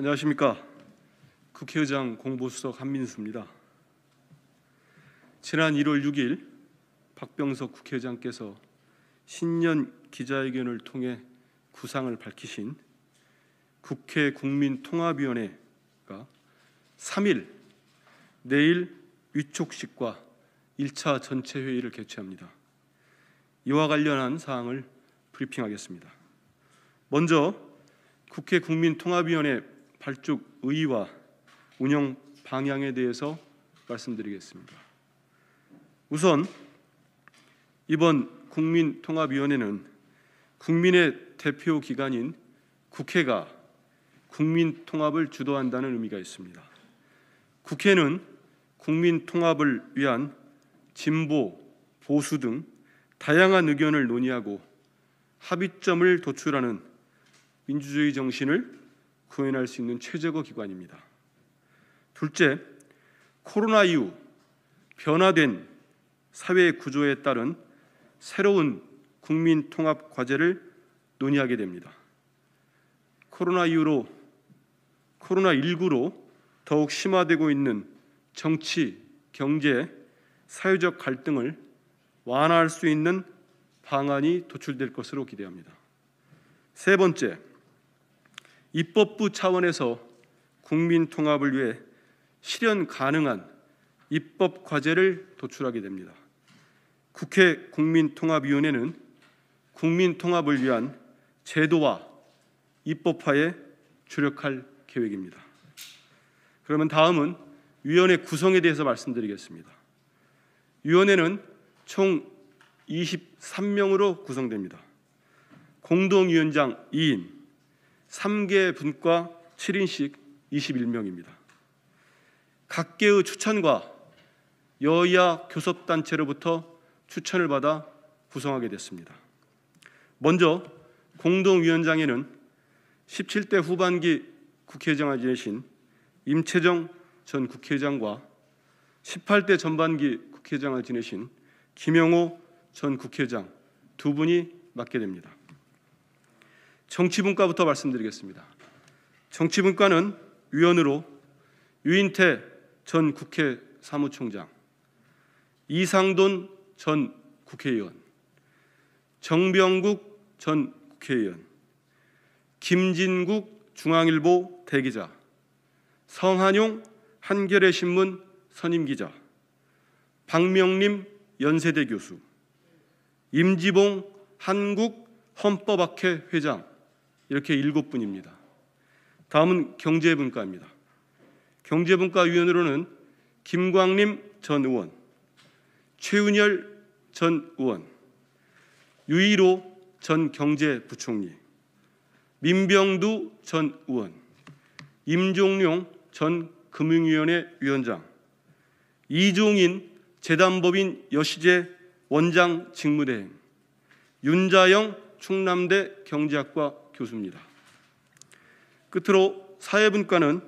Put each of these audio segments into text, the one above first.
안녕하십니까 국회의장 공보수석 한민수입니다. 지난 1월 6일 박병석 국회의장께서 신년 기자회견을 통해 구상을 밝히신 국회 국민통합위원회가 3일 내일 위촉식과 1차 전체 회의를 개최합니다. 이와 관련한 사항을 브리핑하겠습니다. 먼저 국회 국민통합위원회 발족 의의와 운영 방향에 대해서 말씀드리겠습니다. 우선 이번 국민통합위원회는 국민의 대표 기관인 국회가 국민 통합을 주도한다는 의미가 있습니다. 국회는 국민 통합을 위한 진보, 보수 등 다양한 의견을 논의하고 합의점을 도출하는 민주주의 정신을 구현할 수 있는 최적의 기관입니다. 둘째, 코로나 이후 변화된 사회 구조에 따른 새로운 국민 통합 과제를 논의하게 됩니다. 코로나 이후로 코로나 19로 더욱 심화되고 있는 정치, 경제, 사회적 갈등을 완화할 수 있는 방안이 도출될 것으로 기대합니다. 세 번째, 입법부 차원에서 국민 통합을 위해 실현 가능한 입법 과제를 도출하게 됩니다. 국회 국민통합위원회는 국민통합을 위한 제도와 입법화에 주력할 계획입니다. 그러면 다음은 위원회 구성에 대해서 말씀드리겠습니다. 위원회는 총 23명으로 구성됩니다. 공동위원장 2인, 3개 분과 7인식 21명입니다. 각계의 추천과 여야 교섭단체로부터 추천을 받아 구성하게 됐습니다. 먼저 공동위원장에는 17대 후반기 국회의장을 지내신 임채정 전 국회의장과 18대 전반기 국회의장을 지내신 김영호 전 국회의장 두 분이 맡게 됩니다. 정치분과부터 말씀드리겠습니다. 정치분과는 위원으로 유인태 전 국회 사무총장, 이상돈 전 국회의원, 정병국 전 국회의원, 김진국 중앙일보 대기자, 성한용 한겨레 신문 선임 기자, 박명림 연세대 교수, 임지봉 한국 헌법학회 회장, 이렇게 일곱 분입니다. 다음은 경제분과입니다. 경제분과위원으로는 김광림 전 의원, 최은열 전 의원, 유희로 전 경제부총리, 민병두 전 의원, 임종룡 전 금융위원회 위원장, 이종인 재단법인 여시제 원장 직무대행, 윤자영 충남대 경제학과 교수입니다. 끝으로 사회분과는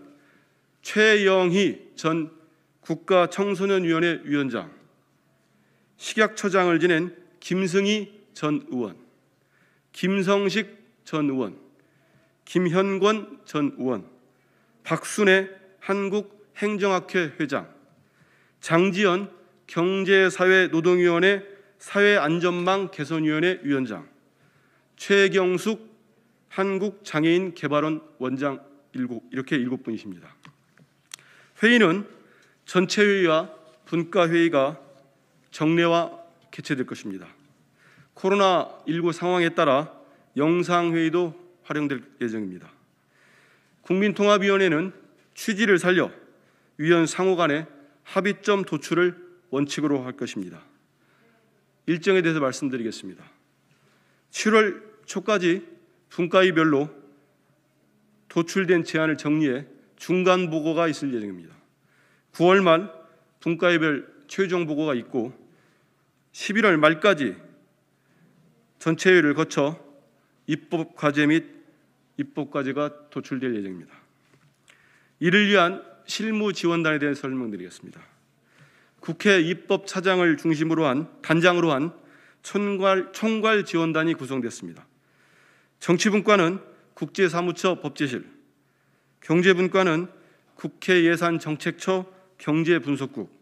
최영희 전 국가청소년위원회 위원장, 식약처장을 지낸 김승희 전 의원, 김성식 전 의원, 김현권 전 의원, 박순애 한국행정학회 회장, 장지연 경제사회노동위원회 사회안전망 개선위원회 위원장, 최경숙 한국 장애인 개발원 원장 일곱 이렇게 일곱 분이십니다. 회의는 전체 회의와 분과 회의가 정례화 개최될 것입니다. 코로나19 상황에 따라 영상 회의도 활용될 예정입니다. 국민통합위원회는 취지를 살려 위원 상호 간의 합의점 도출을 원칙으로 할 것입니다. 일정에 대해서 말씀드리겠습니다. 7월 초까지 분과위별로 도출된 제안을 정리해 중간 보고가 있을 예정입니다. 9월 말 분과위별 최종 보고가 있고 11월 말까지 전체회를 거쳐 입법 과제 및 입법 과제가 도출될 예정입니다. 이를 위한 실무 지원단에 대한 설명드리겠습니다. 국회 입법 차장을 중심으로 한 단장으로 한 총괄, 총괄 지원단이 구성됐습니다. 정치분과는 국제사무처 법제실, 경제분과는 국회 예산정책처 경제분석국,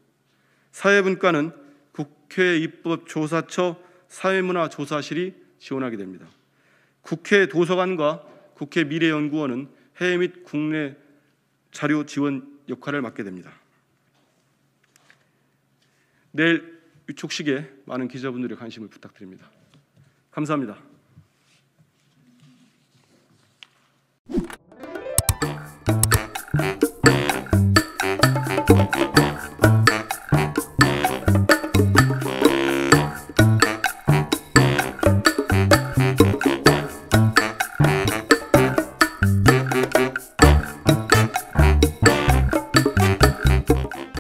사회분과는 국회 입법조사처 사회문화조사실이 지원하게 됩니다. 국회 도서관과 국회 미래연구원은 해외 및 국내 자료 지원 역할을 맡게 됩니다. 내일 위촉식에 많은 기자분들의 관심을 부탁드립니다. 감사합니다.